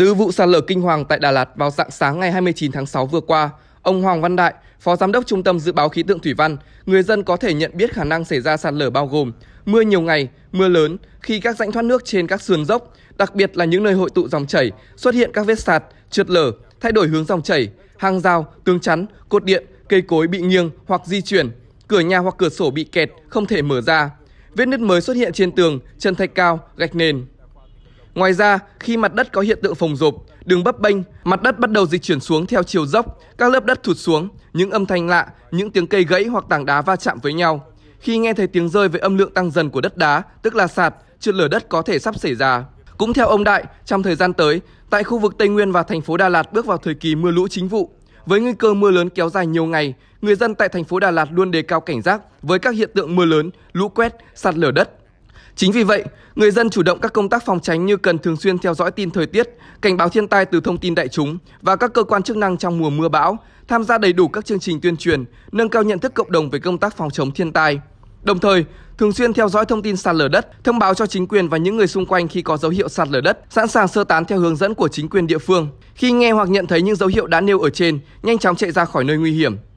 Từ vụ sạt lở kinh hoàng tại Đà Lạt vào dạng sáng ngày 29 tháng 6 vừa qua, ông Hoàng Văn Đại, Phó Giám đốc Trung tâm Dự báo Khí tượng Thủy văn, người dân có thể nhận biết khả năng xảy ra sạt lở bao gồm mưa nhiều ngày, mưa lớn khi các rãnh thoát nước trên các sườn dốc, đặc biệt là những nơi hội tụ dòng chảy, xuất hiện các vết sạt, trượt lở, thay đổi hướng dòng chảy, hàng rào, tường chắn, cột điện, cây cối bị nghiêng hoặc di chuyển, cửa nhà hoặc cửa sổ bị kẹt, không thể mở ra. Vết nứt mới xuất hiện trên tường, chân thạch cao, gạch nền. Ngoài ra, khi mặt đất có hiện tượng phồng rộp, đường bấp bênh, mặt đất bắt đầu dịch chuyển xuống theo chiều dốc, các lớp đất thụt xuống, những âm thanh lạ, những tiếng cây gãy hoặc tảng đá va chạm với nhau. Khi nghe thấy tiếng rơi với âm lượng tăng dần của đất đá, tức là sạt, trượt lở đất có thể sắp xảy ra. Cũng theo ông Đại, trong thời gian tới, tại khu vực Tây Nguyên và thành phố Đà Lạt bước vào thời kỳ mưa lũ chính vụ. Với nguy cơ mưa lớn kéo dài nhiều ngày, người dân tại thành phố Đà Lạt luôn đề cao cảnh giác với các hiện tượng mưa lớn, lũ quét, sạt lở đất, Chính vì vậy, người dân chủ động các công tác phòng tránh như cần thường xuyên theo dõi tin thời tiết, cảnh báo thiên tai từ thông tin đại chúng và các cơ quan chức năng trong mùa mưa bão, tham gia đầy đủ các chương trình tuyên truyền, nâng cao nhận thức cộng đồng về công tác phòng chống thiên tai. Đồng thời, thường xuyên theo dõi thông tin sạt lở đất, thông báo cho chính quyền và những người xung quanh khi có dấu hiệu sạt lở đất, sẵn sàng sơ tán theo hướng dẫn của chính quyền địa phương. Khi nghe hoặc nhận thấy những dấu hiệu đã nêu ở trên, nhanh chóng chạy ra khỏi nơi nguy hiểm.